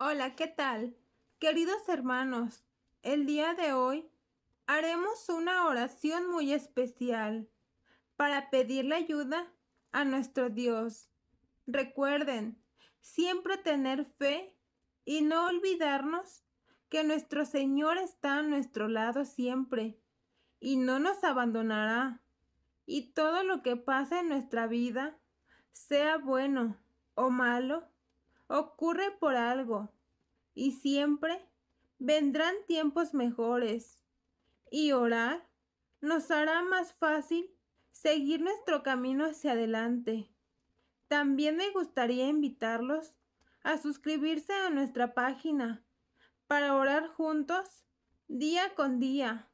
Hola, ¿qué tal? Queridos hermanos, el día de hoy haremos una oración muy especial para pedirle ayuda a nuestro Dios. Recuerden, siempre tener fe y no olvidarnos que nuestro Señor está a nuestro lado siempre y no nos abandonará. Y todo lo que pasa en nuestra vida, sea bueno o malo, ocurre por algo y siempre vendrán tiempos mejores. Y orar nos hará más fácil seguir nuestro camino hacia adelante. También me gustaría invitarlos a suscribirse a nuestra página para orar juntos día con día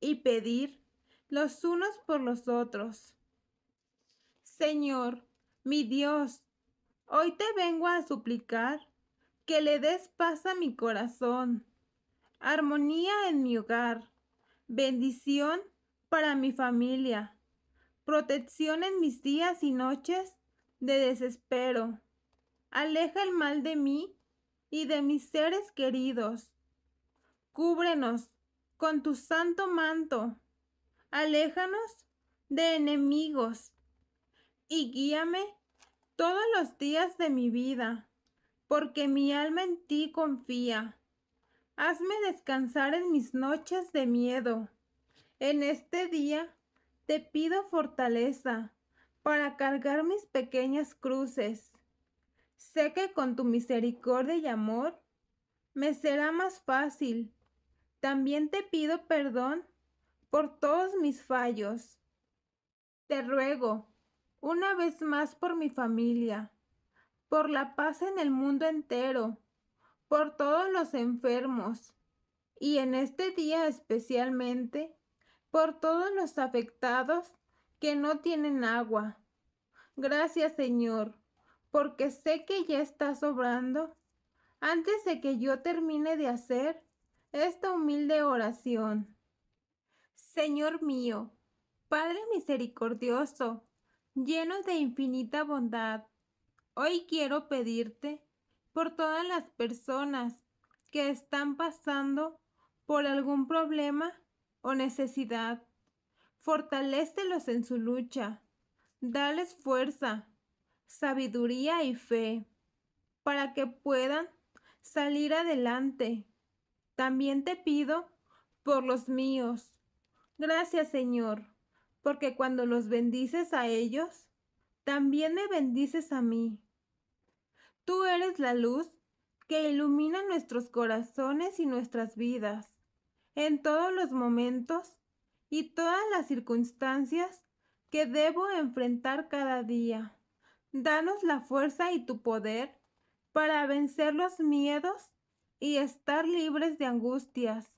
y pedir los unos por los otros. Señor, mi Dios, Hoy te vengo a suplicar que le des paz a mi corazón, armonía en mi hogar, bendición para mi familia, protección en mis días y noches de desespero. Aleja el mal de mí y de mis seres queridos. Cúbrenos con tu santo manto. Aléjanos de enemigos y guíame todos los días de mi vida, porque mi alma en ti confía. Hazme descansar en mis noches de miedo. En este día te pido fortaleza para cargar mis pequeñas cruces. Sé que con tu misericordia y amor me será más fácil. También te pido perdón por todos mis fallos. Te ruego una vez más por mi familia, por la paz en el mundo entero, por todos los enfermos y en este día especialmente por todos los afectados que no tienen agua. Gracias Señor, porque sé que ya está sobrando, antes de que yo termine de hacer esta humilde oración. Señor mío, Padre misericordioso, llenos de infinita bondad, hoy quiero pedirte por todas las personas que están pasando por algún problema o necesidad. Fortalécelos en su lucha, dales fuerza, sabiduría y fe para que puedan salir adelante. También te pido por los míos. Gracias, Señor porque cuando los bendices a ellos, también me bendices a mí. Tú eres la luz que ilumina nuestros corazones y nuestras vidas, en todos los momentos y todas las circunstancias que debo enfrentar cada día. Danos la fuerza y tu poder para vencer los miedos y estar libres de angustias.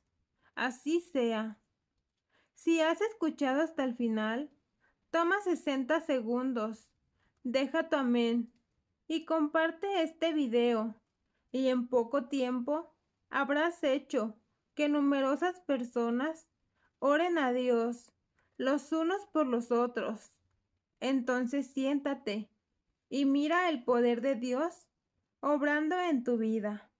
Así sea. Si has escuchado hasta el final, toma 60 segundos, deja tu amén y comparte este video. Y en poco tiempo habrás hecho que numerosas personas oren a Dios los unos por los otros. Entonces siéntate y mira el poder de Dios obrando en tu vida.